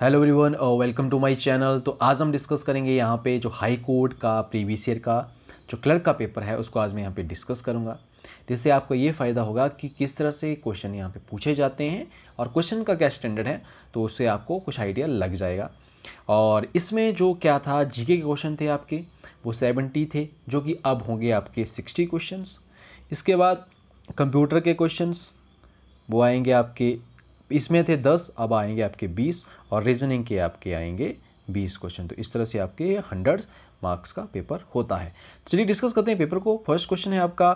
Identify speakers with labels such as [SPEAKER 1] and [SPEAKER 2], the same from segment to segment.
[SPEAKER 1] hello everyone welcome to my channel तो आज हम डिस्कस करेंगे यहाँ पे जो हाई कोर्ट का प्रीवियस ईयर का जो क्लर्क का पेपर है उसको आज मैं यहाँ पे डिस्कस करूँगा जिससे आपको ये फ़ायदा होगा कि किस तरह से क्वेश्चन यहाँ पे पूछे जाते हैं और क्वेश्चन का क्या स्टैंडर्ड है तो उससे आपको कुछ आइडिया लग जाएगा और इसमें जो क्या था जी के क्वेश्चन थे आपके वो सेवेंटी थे जो कि अब होंगे आपके सिक्सटी क्वेश्चन इसके बाद कंप्यूटर के क्वेश्चन वो आएंगे आपके इसमें थे दस अब आएंगे आपके बीस और रीजनिंग के आपके आएंगे बीस क्वेश्चन तो इस तरह से आपके हंड्रेड मार्क्स का पेपर होता है तो चलिए डिस्कस करते हैं पेपर को फर्स्ट क्वेश्चन है आपका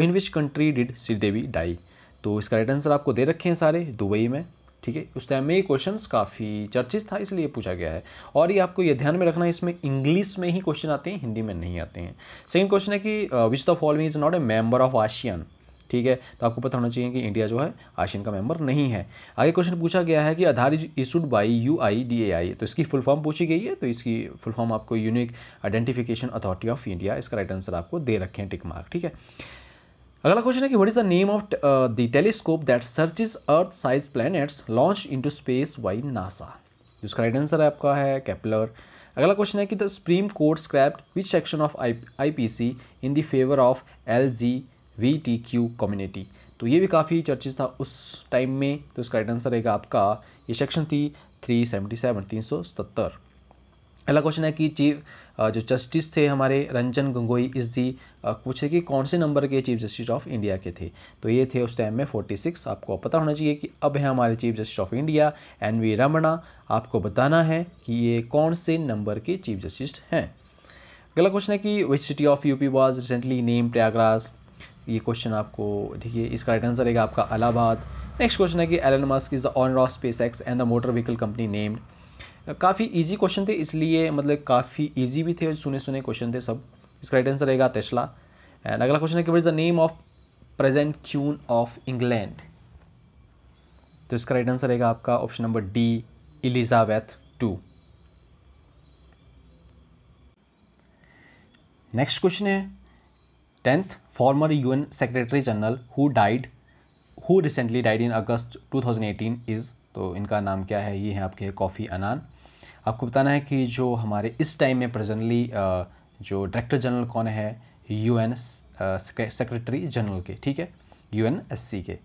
[SPEAKER 1] in which country did Sridevi die तो इसका राइट आंसर आपको दे रखे हैं सारे दुबई में ठीक है उस टाइम में ये क्वेश्चन काफ़ी चर्चित था इसलिए पूछा गया है और ये आपको ये ध्यान में रखना है इसमें इंग्लिश में ही क्वेश्चन आते हैं हिंदी में नहीं आते हैं सेकेंड क्वेश्चन है कि which the following is not a member of ASEAN ठीक है तो आपको पता होना चाहिए कि इंडिया जो है आशियन का मेंबर नहीं है आगे क्वेश्चन पूछा गया है कि Aadhaar is issued by U I D A I तो इसकी फुल फॉर्म पूछी गई है तो इसकी फुल फॉर्म आपको unique identification authority of India इसका राइट आंसर आपको दे रखे हैं टिक मार्क ठीक है अगला क्वेश्चन है कि what is the name of the telescope that searches earth size planets launch into space by NASA जिसका राइट आंसर आपका है कैपलर अगला क्वेश्चन है कि the supreme court scrapped which section of I I P C in the favour of L G B T Q community तो ये भी काफ़ी चर्चित था उस टाइम में तो इसका राइट आंसर रहेगा आपका ये सेक्शन थी थ्री सेवेंटी सेवन तीन सौ सतर अगला क्वेश्चन है कि चीफ जो जस्टिस थे हमारे रंजन गंगोई इस दी पूछे कि कौन से नंबर के चीफ जस्टिस ऑफ इंडिया के थे तो ये थे उस टाइम में फोर्टी सिक्स आपको पता होना चाहिए कि अब है हमारे chief justice of India N V Ramana आपको बताना है कि ये कौन से नंबर के चीफ जस्टिस हैं अगला क्वेश्चन है कि which city of UP was recently name Prayagraj ये क्वेश्चन आपको देखिए इसका राइट आंसर रहेगा आपका अलाहाबाद नेक्स्ट क्वेश्चन है कि Elon Musk is the owner SpaceX and the motor vehicle company named काफ़ी ईजी क्वेश्चन थे इसलिए मतलब काफ़ी ईजी भी थे सुने सुने क्वेश्चन थे सब इसका राइट आंसर रहेगा तेस्ला एंड अगला क्वेश्चन है कि what is the name of present queen of England तो इसका राइट आंसर रहेगा आपका option number D Elizabeth two next question है tenth UN secretary general who died who recently died in August two thousand 2018 is तो इनका नाम क्या है ये है आपके कॉफ़ी अनान आपको बताना है कि जो हमारे इस टाइम में प्रजेंटली जो डायरेक्टर जनरल कौन है यू एन सेक्रेटरी जनरल के ठीक है यू एन एस सी के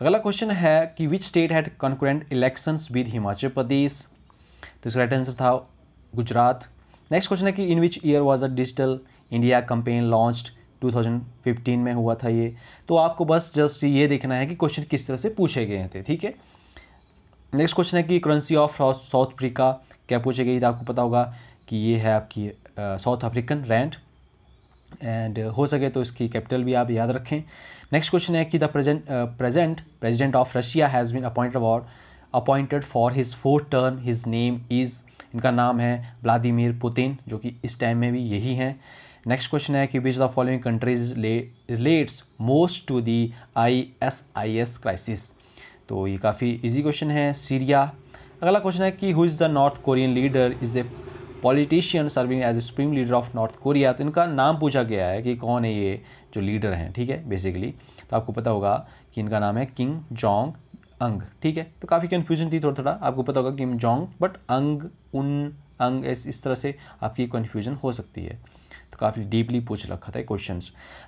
[SPEAKER 1] अगला क्वेश्चन है कि which state had concurrent elections with Himachal Pradesh तो इसका राइट आंसर था गुजरात नेक्स्ट क्वेश्चन है कि in which year was a digital India campaign launched 2015 में हुआ था ये तो आपको बस जस्ट ये देखना है कि क्वेश्चन किस तरह से पूछे गए थे ठीक है नेक्स्ट क्वेश्चन है कि करेंसी ऑफ साउथ अफ्रीका क्या पूछे गई तो आपको पता होगा कि ये है आपकी साउथ अफ्रीकन रैंड एंड हो सके तो इसकी कैपिटल भी आप याद रखें नेक्स्ट क्वेश्चन है कि the present present president of Russia has been appointed award appointed for his fourth term his name is इनका नाम है व्लादिमिर पुतिन जो कि इस टाइम में भी यही हैं नेक्स्ट क्वेश्चन है कि which the following countries relates most to the I S I S crisis तो ये काफ़ी इजी क्वेश्चन है सीरिया अगला क्वेश्चन है कि who is the North Korean leader is the politician serving as a supreme leader of North Korea तो इनका नाम पूछा गया है कि कौन है ये जो लीडर हैं ठीक है बेसिकली तो आपको पता होगा कि इनका नाम है किंग जोंग अंग ठीक है तो काफ़ी कन्फ्यूजन थी थोड़ा थोड़ा आपको पता होगा किम जोंग बट अंग उन अंग इस इस तरह से आपकी कन्फ्यूजन हो सकती है तो काफ़ी डीपली पूछ रखा था क्वेश्चन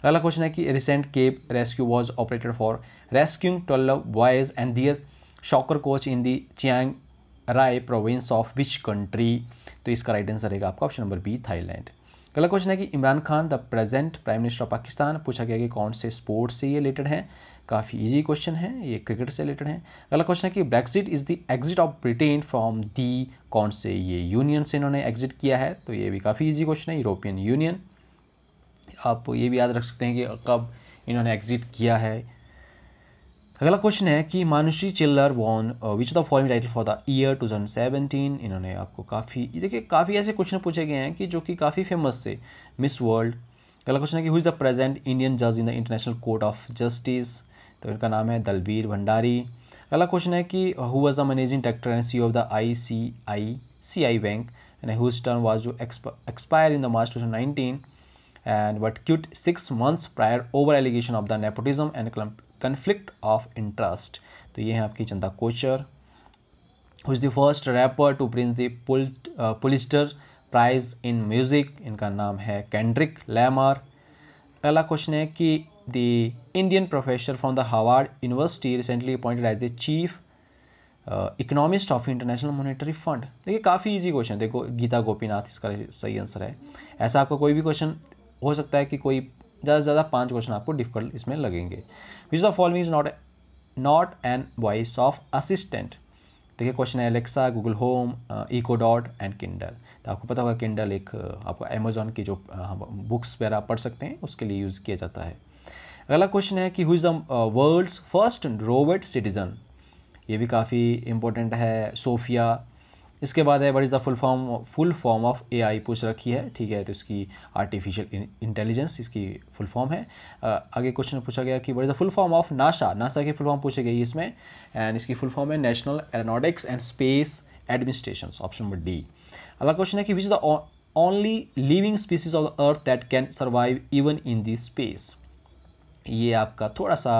[SPEAKER 1] अगला क्वेश्चन है कि recent cave rescue was operated for rescuing twelve boys and their soccer coach in the Chiang Rai province of which country तो इसका राइट आंसर रहेगा आपका ऑप्शन नंबर बी थाईलैंड अगला क्वेश्चन है कि Imran Khan the present prime minister of Pakistan पूछा गया कि कौन से स्पोर्ट्स से ये रिलेटेड हैं काफ़ी इजी क्वेश्चन है ये क्रिकेट से रिलेटेड है अगला क्वेश्चन है कि Brexit is the exit of Britain from the कौन से ये यूनियन से इन्होंने एग्जिट किया है तो ये भी काफ़ी ईजी क्वेश्चन है यूरोपियन यूनियन आप ये भी याद रख सकते हैं कि कब इन्होंने एग्जिट किया है अगला क्वेश्चन है कि Manushi Chhillar won which the following title for the year 2017 इन्होंने आपको काफ़ी देखिए काफ़ी ऐसे क्वेश्चन पूछे गए हैं कि जो कि काफ़ी फेमस थे मिस वर्ल्ड अगला क्वेश्चन है कि who is the present Indian जज in the International Court of Justice तो इनका नाम है दलबीर भंडारी अगला क्वेश्चन है कि who was the managing director and C of the I C I C I bank and whose term was जो expire in the March two thousand and but quit six months prior over allegation of the nepotism and conflict of interest तो ये है आपकी Chanda Kochhar who's the first rapper to prince the Pulitzer prize in music इनका नाम है Kendrick Lamar अगला question है कि the Indian professor from the Harvard University recently appointed as the chief economist of International Monetary Fund देखिए काफ़ी easy question है देखो गीता गोपीनाथ इसका सही आंसर है ऐसा आपका कोई भी क्वेश्चन हो सकता है कि कोई ज़्यादा से ज़्यादा पाँच क्वेश्चन आपको डिफिकल्ट इसमें लगेंगे which the following is not not an voice of assistant देखिए क्वेश्चन है Alexa Google Home Echo Dot and Kindle तो आपको पता होगा किंडल एक uh, आपको अमेजोन की जो बुक्स uh, वगैरह पढ़ सकते हैं उसके लिए यूज़ किया जाता है अगला क्वेश्चन है कि who is the world's first robot citizen ये भी काफ़ी इम्पोर्टेंट है सोफिया इसके बाद है what is the full form full form of A I पूछ रखी है ठीक है तो इसकी आर्टिफिशियल इंटेलिजेंस इसकी फुल फॉर्म है आगे क्वेश्चन पूछा गया कि what is the full form of NASA NASA की फुल फॉर्म पूछी गई इसमें एंड इसकी फुल फॉर्म है national aeronautics and space administration option number D अगला क्वेश्चन है कि which is the only living species of earth that can survive even in this space ये आपका थोड़ा सा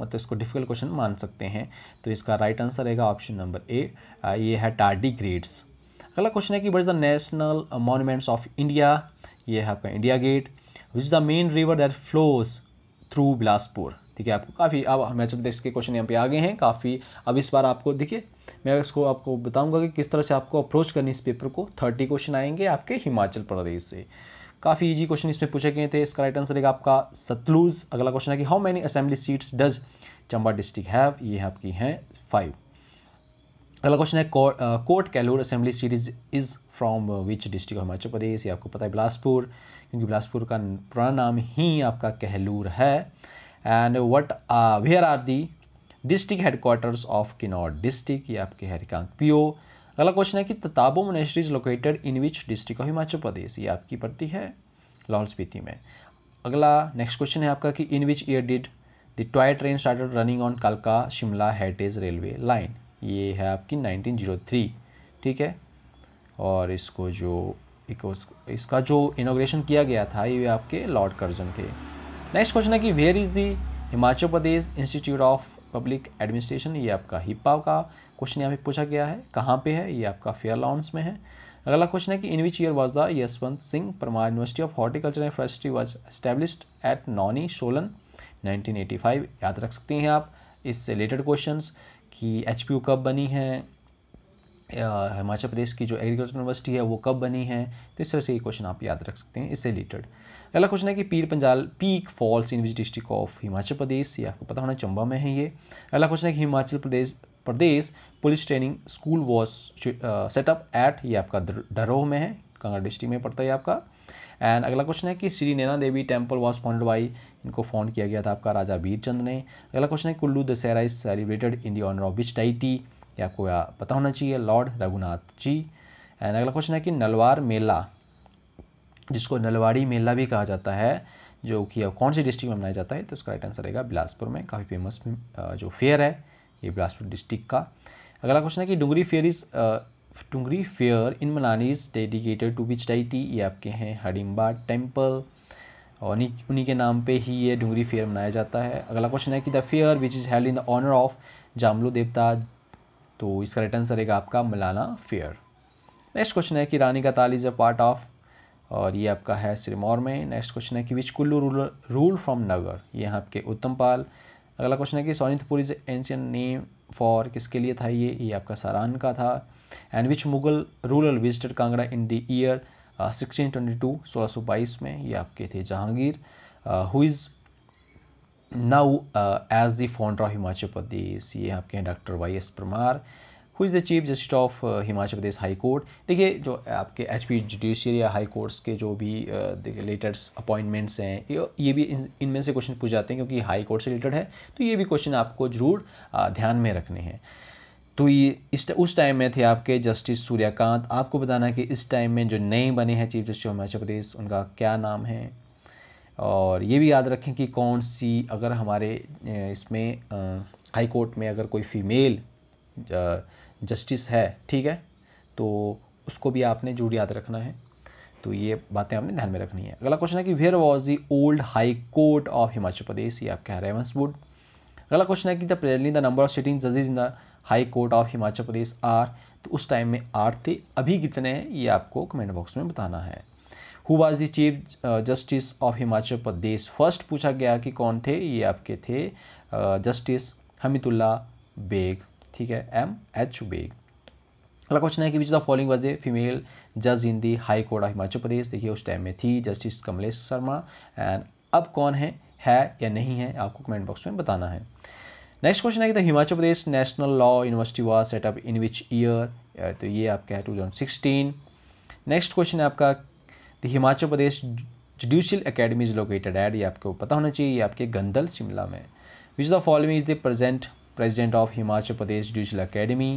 [SPEAKER 1] मतलब इसको डिफिकल्ट क्वेश्चन मान सकते हैं तो इसका राइट आंसर रहेगा ऑप्शन नंबर ए ये है ग्रेड्स अगला क्वेश्चन है कि what is the national monuments of India ये है आपका India Gate which is the main river that flows through Bilaspur ठीक है आपको काफ़ी अब हिमाचल प्रदेश के क्वेश्चन यहाँ पे आ गए हैं काफ़ी अब इस बार आपको देखिए मैं इसको आपको बताऊंगा कि किस तरह से आपको अप्रोच करनी इस पेपर को थर्टी क्वेश्चन आएंगे आपके हिमाचल प्रदेश से काफ़ी ईजी क्वेश्चन इसमें पूछे गए थे इसका राइट आंसर रहेगा आपका सतलुज अगला क्वेश्चन है कि how many assembly seats does Chamba district have ये आपकी हैं फाइव अगला क्वेश्चन है Kot Kahlur assembly seat is is from which district Himachal Pradesh ये आपको पता है बिलासपुर क्योंकि बिलासपुर का पुराना नाम ही आपका कहलूर है and what where are the district headquarters of Kinnaur district ये आपके हरिकांक पी अगला क्वेश्चन है कि Tabo monastery is located in which district of Himachal Pradesh ये आपकी पड़ती है लाहौल स्पीति में अगला नेक्स्ट क्वेश्चन है आपका कि in which year did the toy train started running on कालका शिमला हेरिटेज रेलवे लाइन ये है आपकी 1903 ठीक है और इसको जो एक इसका जो इनोग्रेशन किया गया था ये आपके लॉर्ड कर्जन थे नेक्स्ट क्वेश्चन है कि where is the Himachal Pradesh institute of public administration ये आपका हिप्पा का क्वेश्चन यहाँ पे पूछा गया है कहाँ पे है ये आपका फेयर लॉन्स में है अगला क्वेश्चन है कि in which year was the Yashwant Singh Parmar university of horticulture and forestry was established at Nauni Solan 1985 याद रख सकते हैं आप इससे रिलेटेड क्वेश्चन कि एच कब बनी है हिमाचल प्रदेश की जो एग्रीकल्चर यूनिवर्सिटी है वो कब बनी है तो इस तरह से ये क्वेश्चन आप याद रख सकते हैं इससे रिलेटेड अगला क्वेश्चन है कि Pir Panjal peak falls in which district of Himachal Pradesh ये आपको पता होना चंबा में है ये अगला क्वेश्चन है कि Himachal Pradesh Pradesh police training school was set up at ये आपका डरोह में है कांगड़ा डिस्ट्रिक्ट में पड़ता है आपका एंड अगला क्वेश्चन है कि Shri Naina Devi temple was founded by इनको फाउंड किया गया था आपका राजा वीरचंद ने अगला क्वेश्चन है Kullu Dussehra is celebrated in the honour of which deity ये आपको पता होना चाहिए लॉर्ड रघुनाथ जी एंड अगला क्वेश्चन है कि नलवार मेला जिसको नलवाड़ी मेला भी कहा जाता है जो कि अब कौन सी डिस्ट्रिक्ट में मनाया जाता है तो उसका राइट आंसर रहेगा बिलासपुर में काफ़ी फेमस जो फेयर है ये बिलासपुर डिस्ट्रिक्ट का अगला क्वेश्चन है कि Dungri fair is Dungri fair in Manali is dedicated to which deity ये आपके हैं हडिम्बा टेम्पल और उन्हीं उन्हीं के नाम पे ही ये डुंगरी फेयर मनाया जाता है अगला क्वेश्चन है कि the fair which is held in the honour of Jamlu devta तो इसका रिटर्न आंसर रहेगा आपका मलाना फेयर नेक्स्ट क्वेश्चन है कि रानी का ताल इज अ पार्ट ऑफ और ये आपका है सिरमौर में नेक्स्ट क्वेश्चन है कि which Kullu rule rule from Naggar ये है आपके उत्तम पाल अगला क्वेश्चन है कि Sonitpur is ancient name for किसके लिए था ये ये आपका सारान का था and which Mughal ruler visited Kangra in the year sixteen twenty two सोलह सौ बाईस में ये आपके थे Jahangir who uh, is now as the founder of Himachal Pradesh ये आपके हैं doctor Y S Parmar who is the chief justice of Himachal Pradesh high court देखिए जो आपके एच पी जुडिशियर या हाई कोर्ट्स के जो भी रिलेटेड अपॉइंटमेंट्स हैं ये भी इनमें इन से क्वेश्चन पूछ जाते हैं क्योंकि हाई कोर्ट से रिलेटेड है तो ये भी क्वेश्चन आपको ज़रूर ध्यान में रखने हैं तो ये इस उस टाइम में थे आपके जस्टिस सूर्यकांत आपको बताना कि इस टाइम में जो नए बने हैं chief justice of Himachal Pradesh उनका क्या नाम है और ये भी याद रखें कि कौन सी अगर हमारे इसमें हाई कोर्ट में अगर कोई फ़ीमेल जस्टिस है ठीक है तो उसको भी आपने जरूर याद रखना है तो ये बातें आपने ध्यान में रखनी है अगला क्वेश्चन है कि where was the old high court of Himachal Pradesh ये आप रहे है रेवंसवुड अगला क्वेश्चन है कि the presently the number of sitting जजेज in the high court of Himachal Pradesh are तो उस टाइम में आठ थे अभी कितने हैं ये आपको कमेंट बॉक्स में बताना है who was the chief justice of Himachal Pradesh first पूछा गया कि कौन थे ये आपके थे जस्टिस हमीदुल्ला बेग ठीक है एम एच बेग अगला क्वेश्चन है कि which the following was a female जज in the high court of Himachal Pradesh देखिए उस टाइम में थी जस्टिस कमलेश शर्मा एंड अब कौन है है या नहीं है आपको कमेंट बॉक्स में बताना है नेक्स्ट क्वेश्चन है कि the Himachal Pradesh national law university was set up in which year तो ये आपका है two thousand sixteen next question है आपका the Himachal Pradesh judicial academy is located at ये आपको पता होना चाहिए ये आपके गंदल शिमला में which the following is the present president of Himachal Pradesh judicial academy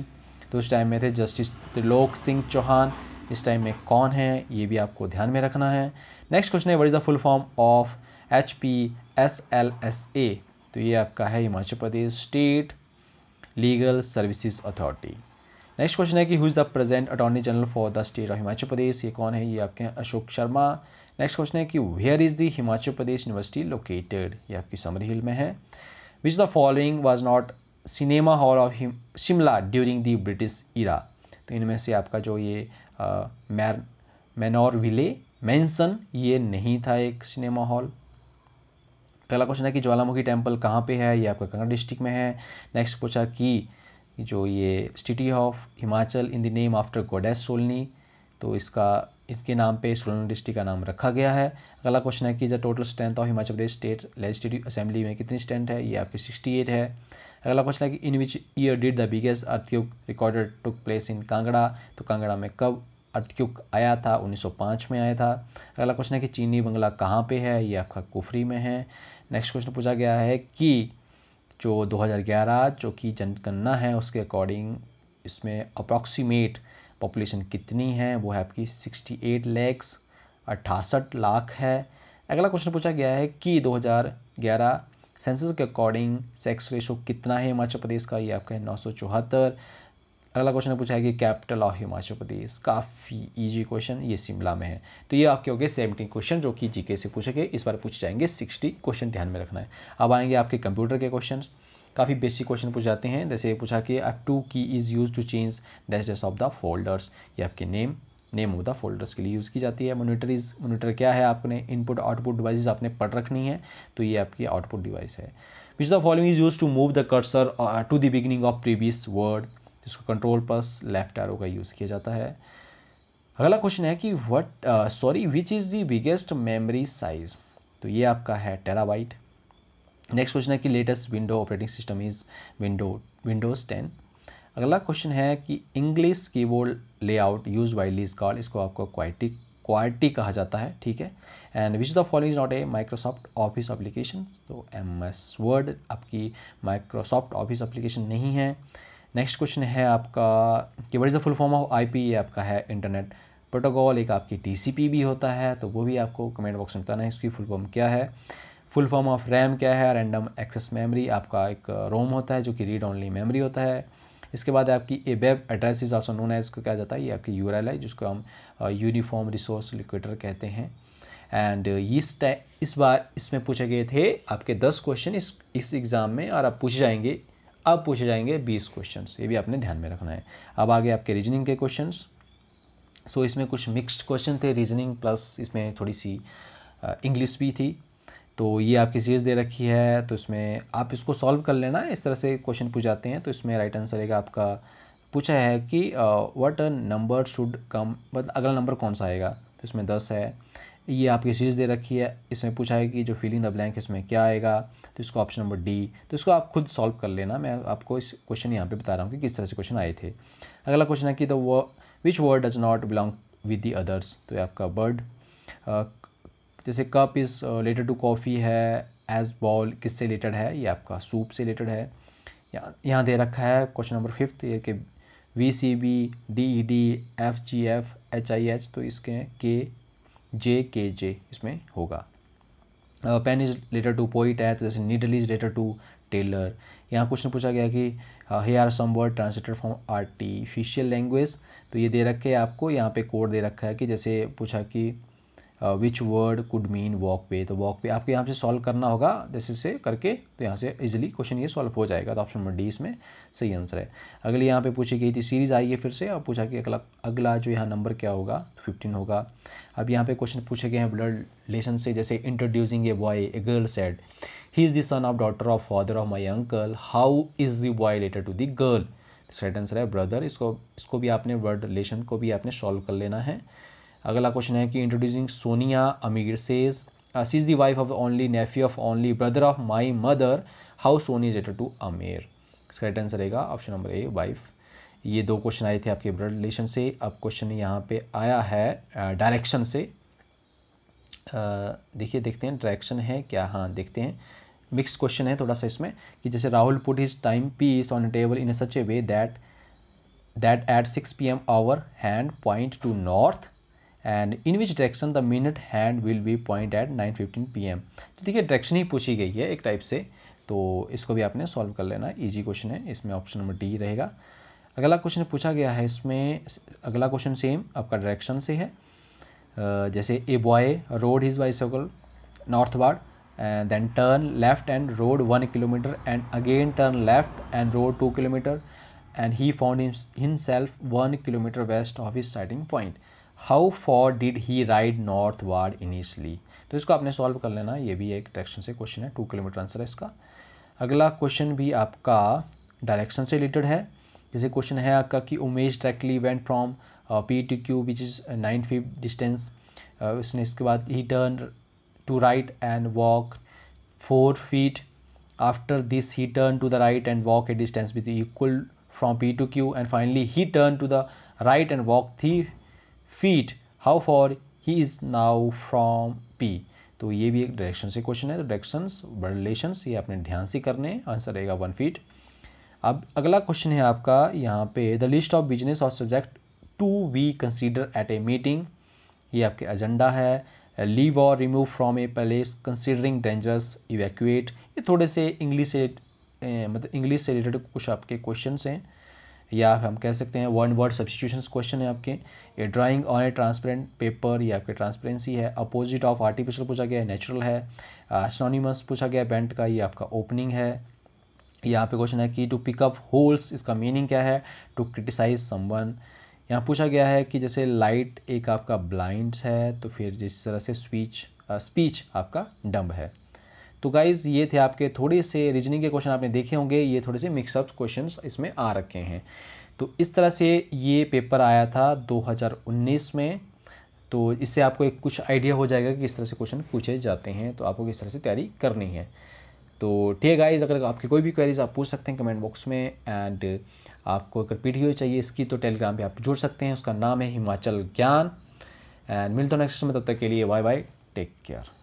[SPEAKER 1] तो उस टाइम में थे जस्टिस त्रिलोक सिंह चौहान इस टाइम में कौन है ये भी आपको ध्यान में रखना है नेक्स्ट क्वेश्चन है what is the full form of H P S L S A तो ये आपका है Himachal Pradesh state legal services authority next question है कि who is the present attorney general for the state of Himachal Pradesh ये कौन है ये आपके हैं अशोक शर्मा नेक्स्ट क्वेश्चन है कि where is the Himachal Pradesh university located ये आपकी समरी हिल में है which the following was not cinema hall of Shimla during the British era तो इनमें से आपका जो ये मैर मैनोर विले मैंसन ये नहीं था एक सिनेमा हॉल अगला क्वेश्चन है कि ज्वालामुखी टेम्पल कहाँ पे है ये आपका कंगना डिस्ट्रिक्ट में है नेक्स्ट पूछा कि जो ये city of Himachal in the name after goddess Shoolini तो इसका इसके नाम पे सोलन डिस्ट्रिक्ट का नाम रखा गया है अगला क्वेश्चन है कि the total strength of Himachal Pradesh state legislative assembly में कितनी स्ट्रेंथ है ये आपकी सिक्सटी एट है अगला क्वेश्चन है कि in which year did the biggest earthquake recorded took place in Kangra तो कांगड़ा में कब अर्थक्यूक आया था 1905 में आया था अगला क्वेश्चन है कि चीनी बंगला कहाँ पे है ये आपका कुफरी में है नेक्स्ट क्वेश्चन पूछा गया है कि जो 2011 जो कि जनगणना है उसके अकॉर्डिंग इसमें अप्रॉक्सीमेट पॉपुलेशन कितनी है वो है आपकी 68 लैक्स अट्ठासठ लाख है अगला क्वेश्चन पूछा गया है कि 2011 सेंसस के अकॉर्डिंग सेक्स रेशो कितना है हिमाचल प्रदेश का ये आपका है नौ अगला क्वेश्चन पूछा है कि कैपिटल ऑफ हिमाचल प्रदेश काफ़ी इजी क्वेश्चन ये शिमला में है तो ये आपके हो गए सेवेंटी क्वेश्चन जो कि जीके से पूछे गए इस बार पूछ जाएंगे सिक्सटी क्वेश्चन ध्यान में रखना है अब आएंगे आपके कंप्यूटर के क्वेश्चन काफ़ी बेसिक क्वेश्चन पूछ जाते हैं जैसे पूछा कि to key is use to change dash dash of the folders ये आपके name name of the folders के लिए यूज़ की जाती है इज मोनिटर क्या है आपने इनपुट आउटपुट डिवाइस आपने पढ़ रखनी है तो ये आपकी आउटपुट डिवाइस है which the following is use to move the cursor to the beginning of previous word जिसको कंट्रोल प्लस लेफ्ट एरो का यूज़ किया जाता है अगला क्वेश्चन है कि what sorry which is the biggest memory size तो ये आपका है टेराबाइट नेक्स्ट क्वेश्चन है कि latest window operating system is window windows ten अगला क्वेश्चन है कि English keyboard layout use widely is called इसको आपको क्वालिटी क्वालिटी कहा जाता है ठीक है and which the following is not a Microsoft office application तो एम एस वर्ड आपकी माइक्रोसॉफ्ट ऑफिस अप्लीकेशन नहीं है नेक्स्ट क्वेश्चन है आपका कि what is the full form of I ये आपका है इंटरनेट प्रोटोकॉल एक आपकी टी भी होता है तो वो भी आपको कमेंट बॉक्स में बताना है इसकी फुल फॉर्म क्या है फुल फॉर्म ऑफ रैम क्या है रैंडम एक्सेस मेमोरी आपका एक रोम uh, होता है जो कि रीड ऑनली मेमोरी होता है इसके बाद आपकी a web address is also known है इसको क्या जाता है ये आपकी यू है जिसको हम यूनिफॉर्म रिसोर्स लिक्विटर कहते हैं एंड uh, इस इस बार इसमें पूछे गए थे आपके दस क्वेश्चन इस इस एग्ज़ाम में और आप पूछ जाएंगे अब पूछे जाएंगे बीस क्वेश्चन ये भी आपने ध्यान में रखना है अब आगे आपके रीजनिंग के क्वेश्चन सो इसमें कुछ मिक्स्ड क्वेश्चन थे रीजनिंग प्लस इसमें थोड़ी सी इंग्लिश भी थी तो ये आपकी सीरीज़ दे रखी है तो इसमें आप इसको सॉल्व कर लेना इस तरह से क्वेश्चन पूछ जाते हैं तो इसमें राइट आंसर रहेगा आपका पूछा है कि व्हाट नंबर शुड कम मतलब अगला नंबर कौन सा आएगा तो इसमें दस है ये आपकी सीरीज़ दे रखी है इसमें पूछा है कि जो फिलिंग द ब्लैंक इसमें क्या आएगा तो इसको ऑप्शन नंबर डी तो इसको आप खुद सॉल्व कर लेना मैं आपको इस क्वेश्चन यहाँ पे बता रहा हूँ कि किस तरह से क्वेश्चन आए थे अगला क्वेश्चन है कि the which word does not belong with the others तो आपका बर्ड जैसे cup is related to coffee है एज बॉल किस से रिलेटेड है ये आपका सूप से रिलेटेड है यहाँ दे रखा है क्वेश्चन नंबर फिफ्थ ये कि V C B D E D F G F H I H तो इसके के जे के जे इसमें होगा pen is related to poet है तो जैसे needle is related to tailor यहाँ क्वेश्चन पूछा गया कि here are some word translated from artificial language तो ये दे रखे है आपको यहाँ पे कोड दे रखा है कि जैसे पूछा कि which word could mean walk way तो वॉक वे आपको यहाँ से सॉल्व करना होगा जैसे से करके तो यहाँ से इजिली क्वेश्चन ये सॉल्व हो जाएगा तो ऑप्शन नंबर डी इसमें सही आंसर है अगली यहाँ पे पूछी गई थी सीरीज़ आई है फिर से और पूछा कि अगला अगला जो यहाँ नंबर क्या होगा फिफ्टीन होगा अब यहाँ पे क्वेश्चन पूछे गए हैं ब्लड लेसन से जैसे introducing a boy a girl said he is the son of daughter of father of my uncle how is the boy related to the girl सेट आंसर है ब्रदर इसको इसको भी आपने वर्ड रिलेशन को भी आपने सॉल्व कर लेना है अगला क्वेश्चन है कि introducing Sonia Amir says she is the wife of only nephew of only brother of my mother how Soni is related to Amir इसका राइट आंसर रहेगा ऑप्शन नंबर ए वाइफ ये दो क्वेश्चन आए थे आपके ब्लड रिलेशन से अब क्वेश्चन यहाँ पे आया है डायरेक्शन uh, से uh, देखिए देखते हैं डायरेक्शन है क्या हाँ देखते हैं मिक्स क्वेश्चन है थोड़ा सा इसमें कि जैसे Rahul put his time piece on table in such a way that that at six P M hour hand point to north and in which direction the minute hand will be point at nine fifteen P M तो देखिए direction ही पूछी गई है एक type से तो इसको भी आपने सॉल्व कर लेना ईजी क्वेश्चन है इसमें ऑप्शन नंबर डी रहेगा अगला क्वेश्चन पूछा गया है इसमें अगला क्वेश्चन सेम आपका डायरेक्शन से है जैसे a boy rode is bicycle northward then turn left and rode one kilometre and again turn left and rode two kilometre and he found himself one kilometre west of his starting point how far did he ride northward initially तो इसको आपने solve कर लेना ये भी एक direction से question है टू किलोमीटर आंसर है इसका अगला क्वेश्चन भी आपका डायरेक्शन से रिलेटेड है जैसे क्वेश्चन है आपका कि Umesh directly went from P to Q which is nine feet distance उसने इसके बाद he turn to right and walk four feet after this he turn to the right and walk a distance with equal from P to Q and finally he turn to the right and walk three feet how far he is now from P तो ये भी एक direction से question है तो directions relations ये आपने ध्यान से करने आंसर रहेगा वन फीट अब अगला क्वेश्चन है आपका यहाँ पे द लिस्ट ऑफ बिजनेस और subject to we consider at a meeting ये आपके एजेंडा है लीव और remove from a place considering dangerous evacuate ये थोड़े से इंग्लिश से मतलब इंग्लिश से रिलेटेड कुछ आपके क्वेश्चन हैं या हम कह सकते हैं वन वर्ड सब्सटीट्यूशन क्वेश्चन है आपके ये drawing on a transparent paper या आपके ट्रांसपेरेंसी है अपोजिट ऑफ आर्टिफिशियल पूछा गया है नेचुरल है सोनिमस पूछा गया बेंट का ये आपका ओपनिंग है यहाँ पे क्वेश्चन है कि टू पिकअप होल्स इसका मीनिंग क्या है टू क्रिटिसाइज समवन यहाँ पूछा गया है कि जैसे लाइट एक आपका ब्लाइंड्स है तो फिर जिस तरह से स्पीच स्पीच आपका डम्ब है तो गाइज़ ये थे आपके थोड़े से रीजनिंग के क्वेश्चन आपने देखे होंगे ये थोड़े से मिक्सअप क्वेश्चन इसमें आ रखे हैं तो इस तरह से ये पेपर आया था 2019 में तो इससे आपको एक कुछ आइडिया हो जाएगा कि किस तरह से क्वेश्चन पूछे जाते हैं तो आपको किस तरह से तैयारी करनी है तो ठीक है गाइज अगर आपकी कोई भी क्वेरीज आप पूछ सकते हैं कमेंट बॉक्स में एंड आपको अगर पीडियो चाहिए इसकी तो टेलीग्राम पे आप जुड़ सकते हैं उसका नाम है हिमाचल ज्ञान एंड मिल्टन तो नेक्स्ट में तब तक के लिए बाय बाय टेक केयर